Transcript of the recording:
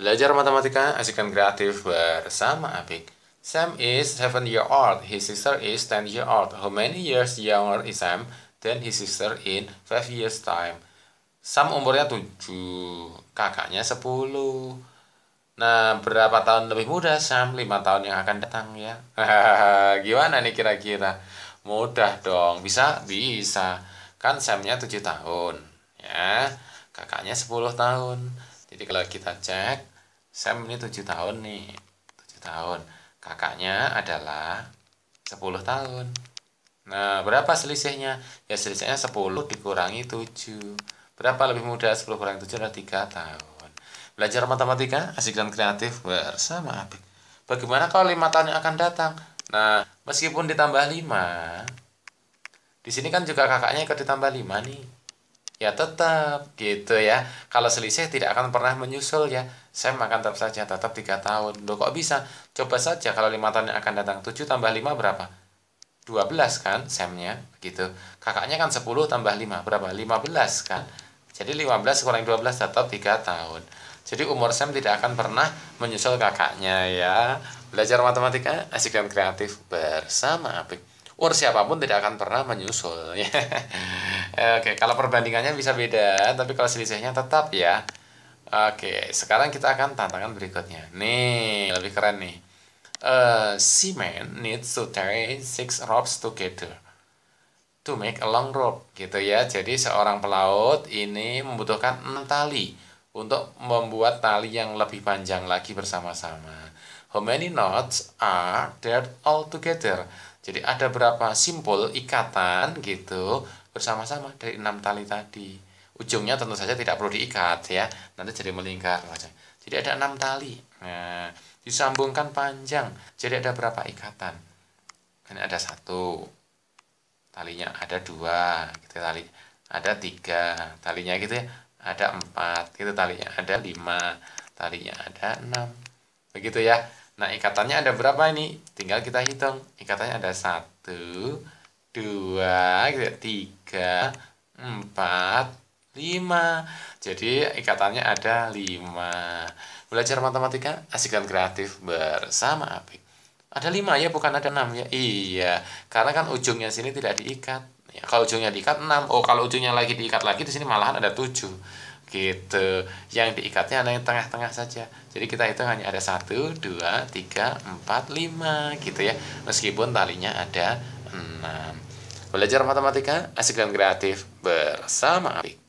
Belajar matematika, asikan kreatif bersama Apik. Sam is 7 year old. His sister is 10 year old. How many years younger is Sam than his sister in 5 years time? Sam umurnya 7, kakaknya 10. Nah, berapa tahun lebih muda Sam? 5 tahun yang akan datang ya. Gimana nih kira-kira? Mudah dong. Bisa? Bisa. Kan Samnya 7 tahun. Ya, kakaknya 10 tahun jadi kalau kita cek, Sam ini 7 tahun nih. 7 tahun. Kakaknya adalah 10 tahun. Nah, berapa selisihnya? Ya selisihnya 10 dikurangi 7. Berapa lebih mudah? 10 kurang 7 adalah 3 tahun. Belajar matematika, asik dan kreatif bersama Abik. Bagaimana kalau 5 tahun yang akan datang? Nah, meskipun ditambah 5, di sini kan juga kakaknya ikut ditambah 5 nih ya tetap gitu ya kalau selisih tidak akan pernah menyusul ya saya makan tetap saja tetap tiga tahun loh kok bisa coba saja kalau lima tahun yang akan datang tujuh tambah lima berapa 12 kan semnya gitu kakaknya kan 10 tambah lima berapa 15 kan jadi 15 kurang 12 tetap tiga tahun jadi umur Sam tidak akan pernah menyusul kakaknya ya belajar matematika asik dan kreatif bersama Apik umur siapapun tidak akan pernah menyusul ya Eh, oke, kalau perbandingannya bisa beda, tapi kalau selisihnya tetap ya. Oke, sekarang kita akan tantangan berikutnya. Nih, lebih keren nih. A eh, seaman needs to tie six ropes together to make a long rope, gitu ya. Jadi seorang pelaut ini membutuhkan enam tali untuk membuat tali yang lebih panjang lagi bersama-sama. How many knots are there all together? Jadi ada berapa simpul ikatan gitu bersama-sama dari enam tali tadi. Ujungnya tentu saja tidak perlu diikat ya, nanti jadi melingkar saja. Jadi ada enam tali. Nah, disambungkan panjang. Jadi ada berapa ikatan? Ini kan ada satu, talinya ada dua, gitu tali ada tiga, talinya gitu ya, ada empat, gitu talinya ada lima, talinya ada enam, begitu ya. Nah, ikatannya ada berapa ini? Tinggal kita hitung. Ikatannya ada 1, 2, 3, 4, 5. Jadi ikatannya ada 5. Belajar matematika asik dan kreatif bersama Apik. Ada 5 ya, bukan ada 6 ya? Iya, karena kan ujungnya sini tidak diikat. Ya, kalau ujungnya diikat 6. Oh, kalau ujungnya lagi diikat lagi di sini malahan ada 7 gitu yang diikatnya ada yang tengah-tengah saja jadi kita hitung hanya ada satu dua tiga empat lima gitu ya meskipun talinya ada enam belajar matematika asik dan kreatif bersama Apik